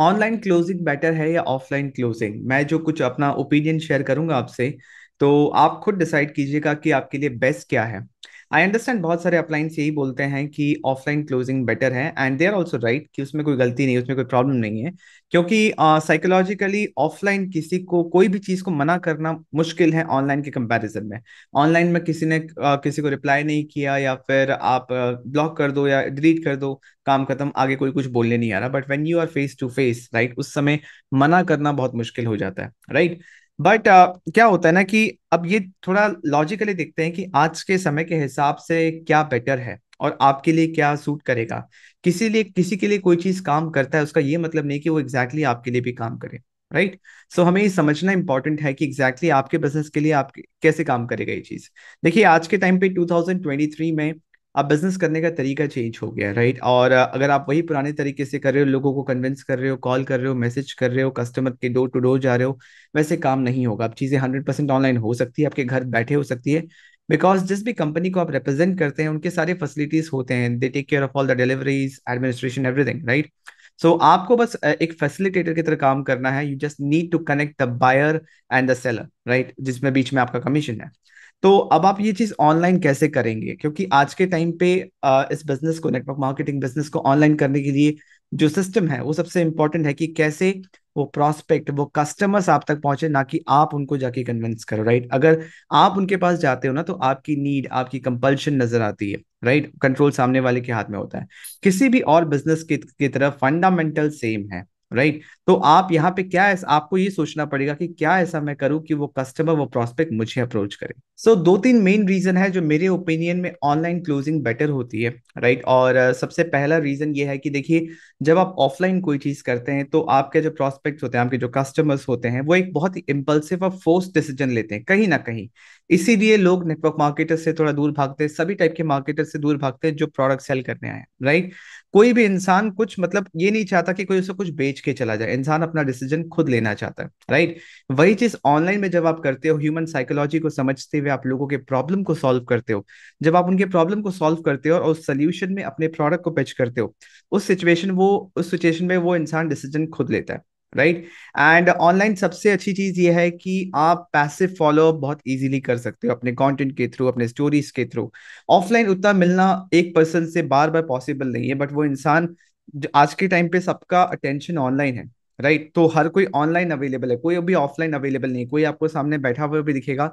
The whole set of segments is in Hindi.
ऑनलाइन क्लोजिंग बेटर है या ऑफलाइन क्लोजिंग मैं जो कुछ अपना ओपिनियन शेयर करूंगा आपसे तो आप खुद डिसाइड कीजिएगा कि आपके लिए बेस्ट क्या है आई अंडरस्टैंड बहुत सारे अपलाइंस यही बोलते हैं कि ऑफलाइन क्लोजिंग बेटर है and they are also right कि उसमें कोई गलती नहीं है उसमें कोई प्रॉब्लम नहीं है क्योंकि साइकोलॉजिकली uh, ऑफलाइन किसी को कोई भी चीज़ को मना करना मुश्किल है ऑनलाइन के कंपैरिजन में ऑनलाइन में किसी ने uh, किसी को रिप्लाई नहीं किया या फिर आप ब्लॉक uh, कर दो या डिलीट कर दो काम खत्म आगे कोई कुछ बोलने नहीं आ रहा but when you are face to face right उस समय मना करना बहुत मुश्किल हो जाता है राइट right? बट uh, क्या होता है ना कि अब ये थोड़ा लॉजिकली देखते हैं कि आज के समय के हिसाब से क्या बेटर है और आपके लिए क्या सूट करेगा किसी लिए किसी के लिए कोई चीज काम करता है उसका ये मतलब नहीं कि वो एग्जैक्टली exactly आपके लिए भी काम करे राइट right? सो so, हमें ये समझना इंपॉर्टेंट है कि एग्जैक्टली exactly आपके बिजनेस के लिए आप कैसे काम करेगा ये चीज देखिए आज के टाइम पे 2023 में अब बिजनेस करने का तरीका चेंज हो गया राइट और अगर आप वही पुराने तरीके से कर रहे हो लोगों को कन्विंस कर रहे हो कॉल कर रहे हो मैसेज कर रहे हो कस्टमर के डोर टू डोर जा रहे हो वैसे काम नहीं होगा अब चीज़ें हंड्रेड परसेंट ऑनलाइन हो सकती है आपके घर बैठे हो सकती है बिकॉज जिस भी कंपनी को आप रिप्रेजेंट करते हैं उनके सारे फैसिलिटीज होते हैं they take care of all the deliveries administration everything right so आपको बस एक फैसिलिटेटर की तरह काम करना है you just need to connect the buyer and the seller right जिसमें बीच में आपका कमीशन है तो अब आप ये चीज ऑनलाइन कैसे करेंगे क्योंकि आज के टाइम पे इस बिजनेस को नेटवर्क मार्केटिंग बिजनेस को ऑनलाइन करने के लिए जो सिस्टम है वो सबसे इम्पोर्टेंट है कि कैसे वो प्रॉस्पेक्ट वो कस्टमर्स आप तक पहुंचे ना कि आप उनको जाके कन्विंस करो राइट अगर आप उनके पास जाते हो ना तो आपकी नीड आपकी कंपल्शन नजर आती है राइट कंट्रोल सामने वाले के हाथ में होता है किसी भी और बिजनेस की तरफ फंडामेंटल सेम है राइट right? तो आप यहाँ पे क्या है आपको ये सोचना पड़ेगा कि क्या ऐसा मैं करूँ कि वो कस्टमर वो प्रोस्पेक्ट मुझे अप्रोच करे सो so, दो तीन मेन रीजन है जो मेरे ओपिनियन में ऑनलाइन क्लोजिंग बेटर होती है राइट right? और सबसे पहला रीजन ये है कि देखिए जब आप ऑफलाइन कोई चीज करते हैं तो आपके जो प्रोस्पेक्ट होते हैं आपके जो कस्टमर्स होते हैं वो एक बहुत ही इम्पल्सिव और फोर्स डिसीजन लेते हैं कहीं ना कहीं इसीलिए लोग नेटवर्क मार्केटर से थोड़ा दूर भागते हैं सभी टाइप के मार्केटर से दूर भागते हैं जो प्रोडक्ट सेल करने आए राइट कोई भी इंसान कुछ मतलब ये नहीं चाहता कि कोई उसे कुछ बेच के चला जाए इंसान अपना डिसीजन खुद लेना चाहता है राइट वही चीज ऑनलाइन में जब आप करते हो ह्यूमन साइकोलॉजी को समझते हुए आप लोगों के प्रॉब्लम को सॉल्व करते हो जब आप उनके प्रॉब्लम को सॉल्व करते हो और उस सोल्यूशन में अपने प्रोडक्ट को पेच करते हो उस सिचुएशन वो उस सिचुएशन में वो इंसान डिसीजन खुद लेता है राइट एंड ऑनलाइन सबसे अच्छी चीज ये है कि आप पैसिव फॉलो बहुत इजीली कर सकते हो अपने कंटेंट के थ्रू अपने स्टोरीज के थ्रू ऑफलाइन उतना मिलना एक पर्सन से बार बार पॉसिबल नहीं है बट वो इंसान आज के टाइम पे सबका अटेंशन ऑनलाइन है राइट right? तो हर कोई ऑनलाइन अवेलेबल है कोई अभी ऑफलाइन अवेलेबल नहीं कोई आपको सामने बैठा हुआ भी दिखेगा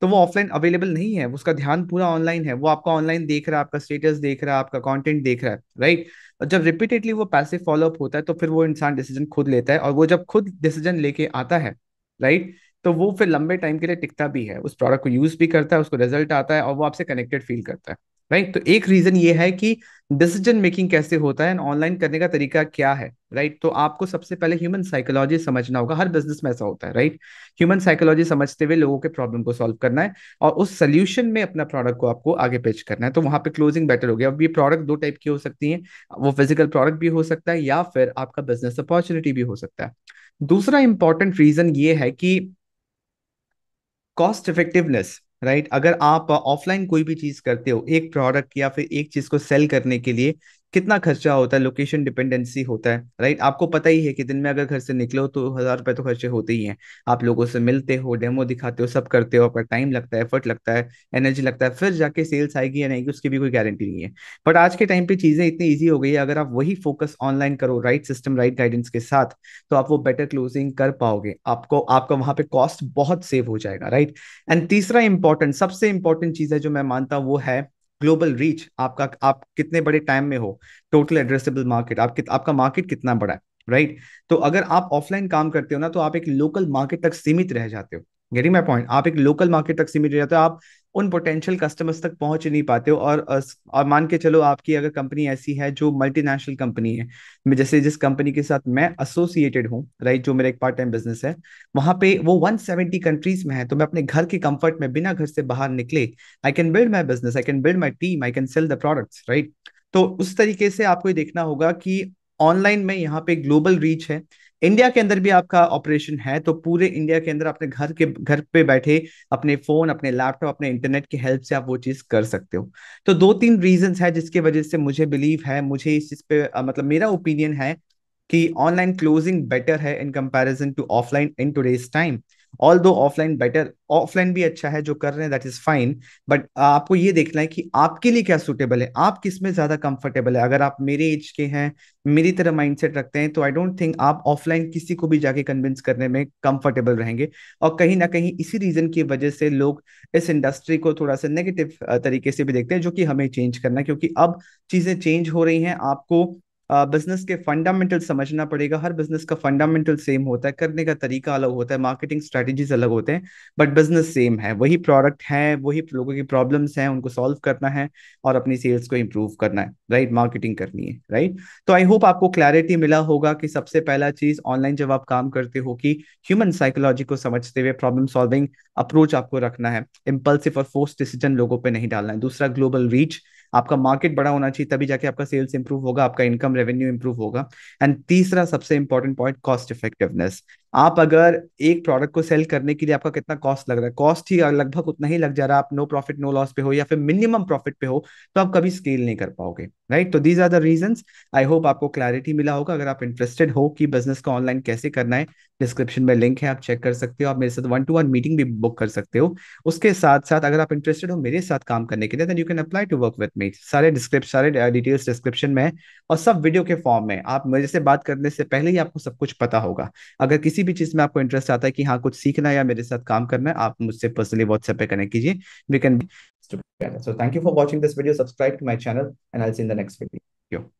तो वो ऑफलाइन अवेलेबल नहीं है उसका ध्यान पूरा ऑनलाइन है वो आपका ऑनलाइन देख रहा है आपका स्टेटस देख रहा है आपका कंटेंट देख रहा है राइट right? और जब रिपीटेडली वो पैसिव फॉलोअप होता है तो फिर वो इंसान डिसीजन खुद लेता है और वो जब खुद डिसीजन लेके आता है राइट तो वो फिर लंबे टाइम के लिए टिकता भी है उस प्रोडक्ट को यूज भी करता है उसको रिजल्ट आता है और वो आपसे कनेक्टेड फील करता है राइट तो एक रीजन ये है कि डिसीजन मेकिंग कैसे होता है एंड ऑनलाइन करने का तरीका क्या है राइट तो आपको सबसे पहले ह्यूमन साइकोलॉजी समझना होगा हर बिजनेस में ऐसा होता है राइट ह्यूमन साइकोलॉजी समझते हुए लोगों के प्रॉब्लम को सॉल्व करना है और उस सोल्यूशन में अपना प्रोडक्ट को आपको आगे पेश करना है तो वहां पे क्लोजिंग बेटर हो गया अब ये प्रोडक्ट दो टाइप की हो सकती है वो फिजिकल प्रोडक्ट भी हो सकता है या फिर आपका बिजनेस अपॉर्चुनिटी भी हो सकता है दूसरा इंपॉर्टेंट रीजन ये है कि कॉस्ट इफेक्टिवनेस राइट अगर आप ऑफलाइन कोई भी चीज करते हो एक प्रोडक्ट या फिर एक चीज को सेल करने के लिए कितना खर्चा होता है लोकेशन डिपेंडेंसी होता है राइट आपको पता ही है कि दिन में अगर घर से निकलो तो हजार रुपए तो खर्चे होते ही हैं आप लोगों से मिलते हो डेमो दिखाते हो सब करते हो आपका टाइम लगता है एफर्ट लगता है एनर्जी लगता है फिर जाके सेल्स आएगी या नहीं उसकी भी कोई गारंटी नहीं है बट आज के टाइम पे चीजें इतनी ईजी हो गई है अगर आप वही फोकस ऑनलाइन करो राइट सिस्टम राइट गाइडेंस के साथ तो आप वो बेटर क्लोजिंग कर पाओगे आपको आपका वहां पे कॉस्ट बहुत सेव हो जाएगा राइट एंड तीसरा इंपॉर्टेंट सबसे इंपॉर्टेंट चीज है जो मैं मानता हूँ वो है ग्लोबल रीच आपका आप कितने बड़े टाइम में हो टोटल एड्रेसेबल मार्केट आप कित, आपका मार्केट कितना बड़ा है राइट तो अगर आप ऑफलाइन काम करते हो ना तो आप एक लोकल मार्केट तक सीमित रह जाते हो गेटिंग माई पॉइंट आप एक लोकल मार्केट तक सीमित रह जाते हो आप उन पोटेंशियल कस्टमर्स तक पहुंच नहीं पाते हो और और मान के चलो आपकी अगर कंपनी ऐसी है जो मल्टीनेशनल कंपनी है जैसे जिस कंपनी के साथ मैं एसोसिएटेड हूँ राइट जो मेरा एक पार्ट टाइम बिजनेस है वहां पे वो 170 कंट्रीज में है तो मैं अपने घर के कंफर्ट में बिना घर से बाहर निकले I can build my business I can build my team I can sell the products right तो उस तरीके से आपको ये देखना होगा कि ऑनलाइन में यहाँ पे ग्लोबल रीच है इंडिया के अंदर भी आपका ऑपरेशन है तो पूरे इंडिया के अंदर अपने घर के घर पे बैठे अपने फोन अपने लैपटॉप अपने इंटरनेट की हेल्प से आप वो चीज कर सकते हो तो दो तीन रीजन है जिसके वजह से मुझे बिलीव है मुझे इस चीज पे मतलब मेरा ओपिनियन है कि ऑनलाइन क्लोजिंग बेटर है in comparison to offline in today's time although offline better offline भी अच्छा है जो कर रहे हैं दैट इज फाइन बट आपको ये देखना है कि आपके लिए क्या सुटेबल है आप किस में ज्यादा कंफर्टेबल है अगर आप मेरे एज के हैं मेरी तरह माइंडसेट रखते हैं तो आई डोंट थिंक आप ऑफलाइन किसी को भी जाके कन्विंस करने में कंफर्टेबल रहेंगे और कहीं ना कहीं इसी रीजन की वजह से लोग इस इंडस्ट्री को थोड़ा सा नेगेटिव तरीके से भी देखते हैं जो कि हमें चेंज करना है क्योंकि अब चीजें चेंज हो रही हैं आपको बिजनेस के फंडामेंटल समझना पड़ेगा हर बिजनेस का फंडामेंटल सेम होता है करने का तरीका अलग होता है मार्केटिंग स्ट्रेटजीज अलग होते हैं बट बिजनेस सेम है वही प्रोडक्ट है वही लोगों की प्रॉब्लम्स हैं उनको सॉल्व करना है और अपनी सेल्स को इम्प्रूव करना है राइट मार्केटिंग करनी है राइट तो आई होप आपको क्लैरिटी मिला होगा कि सबसे पहला चीज ऑनलाइन जब आप काम करते हो कि ह्यूमन साइकोलॉजी को समझते हुए प्रॉब्लम सॉल्विंग अप्रोच आपको रखना है इम्पल्सिव और फोर्स डिसीजन लोगों पर नहीं डालना है दूसरा ग्लोबल रीच आपका मार्केट बड़ा होना चाहिए तभी जाके आपका सेल्स इंप्रूव होगा आपका इनकम रेवेन्यू इंप्रूव होगा एंड तीसरा सबसे इंपॉर्टेंट पॉइंट कॉस्ट इफेक्टिवनेस आप अगर एक प्रोडक्ट को सेल करने के लिए आपका कितना कॉस्ट लग रहा है कॉस्ट ही लगभग उतना ही लग जा रहा है आप नो प्रॉफिट नो लॉस पे हो या फिर मिनिमम प्रॉफिट पे हो तो आप कभी स्केल नहीं कर पाओगे राइट तो these are the reasons I hope आपको क्लैरिटी मिला होगा अगर आप इंटरेस्टेड हो कि बिजनेस को ऑनलाइन कैसे करना है डिस्क्रिप्शन में लिंक है आप चेक कर सकते हो आप मेरे साथ वन टू वन मीटिंग भी बुक कर सकते हो उसके साथ साथ अगर आप इंटरेस्टेड हो मेरे साथ काम करने के लिए then you can apply to work with me सारे डिस्क्रिप्शन सारे डिटेल्स डिस्क्रिप्शन में है और सब वीडियो के फॉर्म में आप मेरे से बात करने से पहले ही आपको सब कुछ पता होगा अगर किसी किसी भी चीज में आपको इंटरेस्ट आता है कि हाँ कुछ सीखना है या मेरे साथ काम करना है आप मुझसे पर्सनली व्हाट्सएप पे कनेक्ट कीजिए we can so thank you for watching this video subscribe to my channel and I see in the next video